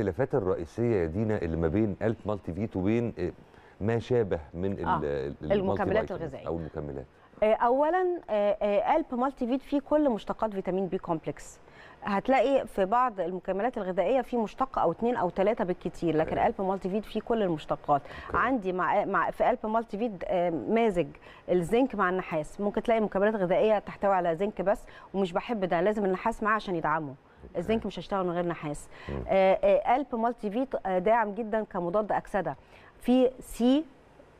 الاختلافات الرئيسيه يا دينا اللي ما بين الف مالتي فيت وبين ما شابه من آه. المكملات الغذائيه او المكملات آه، اولا الب مالتي فيت فيه كل مشتقات فيتامين بي كومبلكس هتلاقي في بعض المكملات الغذائيه في مشتق او اثنين او ثلاثه بالكثير لكن الب مالتي فيت فيه كل المشتقات عندي مع مع في الب مالتي فيت مازج الزنك مع النحاس ممكن تلاقي مكملات غذائيه تحتوي على زنك بس ومش بحب ده لازم النحاس معاه عشان يدعمه الزنك مش هيشتغل من غير نحاس قلب آه، آه، مالتي في آه، داعم جدا كمضاد اكسده في سي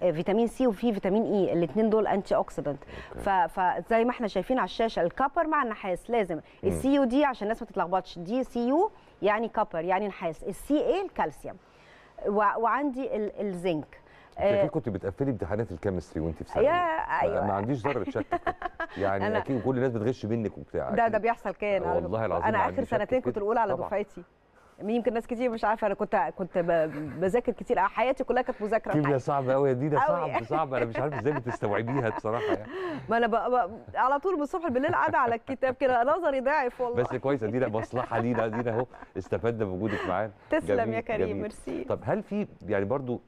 فيتامين سي وفي فيتامين اي e، الاثنين دول انتي اوكسيدنت فزي ما احنا شايفين على الشاشه الكبر مع النحاس لازم السي يو دي عشان الناس ما تتلخبطش دي سي يو يعني كبر يعني نحاس السي اي الكالسيوم وعندي الزنك اكيد آه. كنت بتقفلي امتحانات الكيمستري وانت في ثانوي أيوة. ما عنديش ذره شك يعني أنا... اكيد كل الناس بتغش منك وبتاع ده ده بيحصل كان والله العظيم انا اخر سنتين كنت الاولى على دفعتي يمكن ناس كتير مش عارفه انا كنت كنت بذاكر كتير حياتي كلها كانت مذاكره كيمياء صعبه قوي يا دي ده صعب صعب انا مش عارف ازاي بتستوعبيها بصراحه يعني ما انا بقى بقى على طول من الصبح بالليل قاعده على الكتاب كده نظري ضعف والله بس كويس دينا مصلحه لينا دينا اهو استفدنا بوجودك معانا تسلم جميل يا كريم ميرسي طب هل في يعني برضو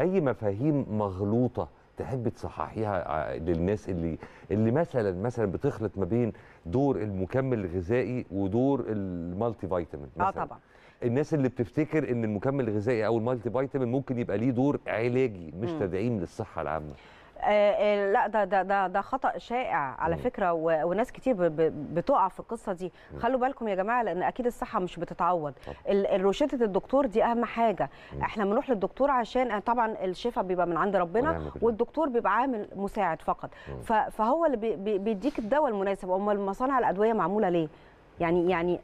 اي مفاهيم مغلوطه تحب تصححيها للناس اللي اللي مثلا مثلا بتخلط ما بين دور المكمل الغذائي ودور المالتي فيتامين آه، مثلا اه طبعا الناس اللي بتفتكر ان المكمل الغذائي او المالتي فيتامين ممكن يبقى ليه دور علاجي مش م. تدعيم للصحه العامه آه، آه، لا ده ده ده, ده خطا شائع على فكره وناس كتير بتقع في القصه دي خلوا بالكم يا جماعه لان اكيد الصحه مش بتتعوض روشته الدكتور دي اهم حاجه احنا بنروح للدكتور عشان آه، طبعا الشفاء بيبقى من عند ربنا والدكتور بيبقى عامل مساعد فقط فهو اللي بيديك الدواء المناسب امال مصانع الادويه معموله ليه يعني يعني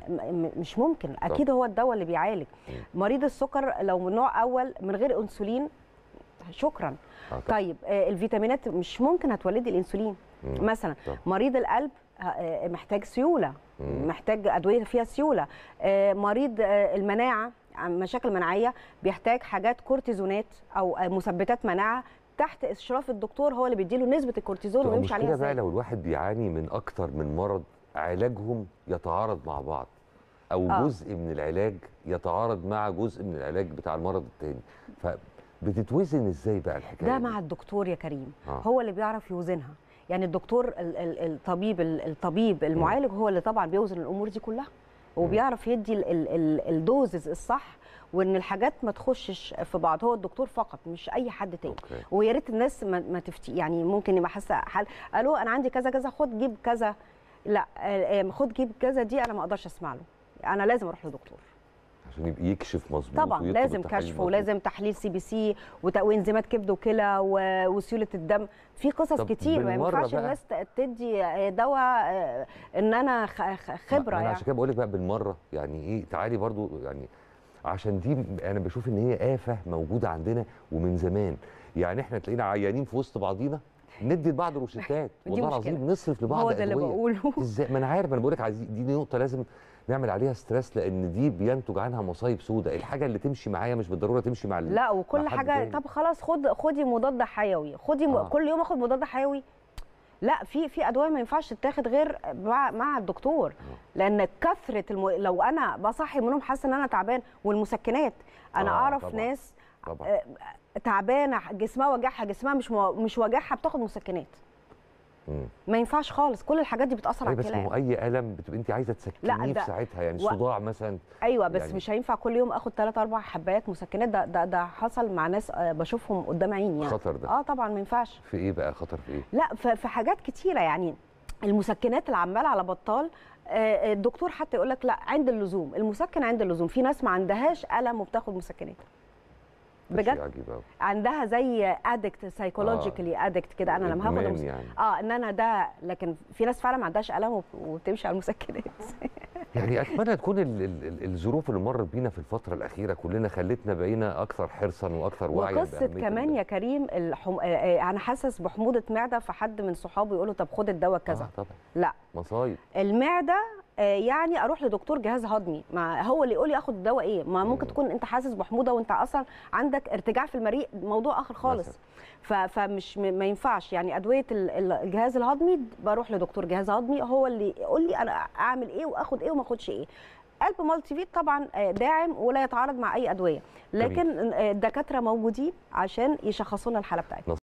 مش ممكن اكيد هو الدواء اللي بيعالج مريض السكر لو من نوع اول من غير انسولين شكرا آه طيب آه الفيتامينات مش ممكن هتولدي الانسولين مم. مثلا طب. مريض القلب آه، آه، محتاج سيوله مم. محتاج ادويه فيها سيوله آه، مريض المناعه مشاكل مناعيه بيحتاج حاجات كورتيزونات او مثبتات مناعه تحت اشراف الدكتور هو اللي بيديله نسبه الكورتيزون ويمشي عليها بقى لو الواحد بيعاني من اكتر من مرض علاجهم يتعارض مع بعض او آه. جزء من العلاج يتعارض مع جزء من العلاج بتاع المرض التاني ف بتتوزن ازاي بقى الحكايه ده مع الدكتور يا كريم آه. هو اللي بيعرف يوزنها يعني الدكتور الطبيب الطبيب المعالج هو اللي طبعا بيوزن الامور دي كلها وبيعرف يدي الدوزز الصح وان الحاجات ما تخشش في بعض هو الدكتور فقط مش اي حد تاني ويا ريت الناس ما, تفتي يعني ممكن يبقى حاسه حال الو انا عندي كذا كذا خد جيب كذا لا آه، خد جيب كذا دي انا ما اقدرش اسمع له انا لازم اروح لدكتور عشان يكشف مظبوط طبعا لازم كشف ولازم تحليل سي بي سي وانزيمات كبد وكلى وسيوله الدم في قصص كتير ما ينفعش الناس تدي دواء آه، ان انا خبره يعني عشان كده بقول لك بقى بالمره يعني ايه تعالي برضو يعني عشان دي انا بشوف ان هي آفة موجودة عندنا ومن زمان يعني احنا تلاقينا عيانين في وسط بعضينا ندي لبعض روشتات والله العظيم نصرف لبعض هو ده اللي بقوله ازاي ما انا عارف انا بقول لك عايزين دي نقطه لازم نعمل عليها ستريس لان دي بينتج عنها مصايب سوداء الحاجه اللي تمشي معايا مش بالضروره تمشي مع لا وكل حاجه طب خلاص خد خدي مضاد حيوي خدي آه. كل يوم اخد مضاد حيوي لا في في ادويه ما ينفعش تتاخد غير مع, الدكتور آه. لان كثره المو... لو انا بصحي من النوم حاسه ان انا تعبان والمسكنات انا آه اعرف طبعًا. ناس طبعًا. آه، تعبانه جسمها وجعها جسمها مش مش وجعها بتاخد مسكنات ما ينفعش خالص كل الحاجات دي بتاثر على الكلى أيوة، بس ما هو اي الم بتبقى انت عايزه تسكنيه في ساعتها يعني و... صداع مثلا ايوه بس يعني... مش هينفع كل يوم اخد 3 4 حبايات مسكنات ده ده ده حصل مع ناس آه، بشوفهم قدام عيني يعني خطر ده اه طبعا ما ينفعش في ايه بقى خطر في ايه لا في حاجات كتيره يعني المسكنات اللي عماله على بطال آه، آه، الدكتور حتى يقول لك لا عند اللزوم المسكن عند اللزوم في ناس ما عندهاش الم وبتاخد مسكنات بجد عندها زي ادكت سايكولوجيكالي ادكت كده انا لما هاخد يعني. اه ان انا ده لكن في ناس فعلا ما عندهاش الم وبتمشي على المسكنات يعني اتمنى تكون الظروف اللي مرت بينا في الفتره الاخيره كلنا خلتنا بقينا اكثر حرصا واكثر وعيا وقصه كمان يا كريم الحم... آه، آه، انا حاسس بحموضه معده فحد من صحابي يقول له طب خد الدواء كذا آه طبعا لا مصايب المعده آه، يعني اروح لدكتور جهاز هضمي ما هو اللي يقول لي اخد الدواء ايه ما ممكن تكون انت حاسس بحموضه وانت اصلا عندك ارتجاع في المريء موضوع اخر خالص فمش ما ينفعش يعني ادويه الجهاز الهضمي بروح لدكتور جهاز هضمي هو اللي يقول لي انا اعمل ايه واخد ايه وما اخدش ايه قلب مالتي فيت طبعا آه، داعم ولا يتعارض مع اي ادويه لكن آه، الدكاتره موجودين عشان يشخصونا الحاله بتاعتنا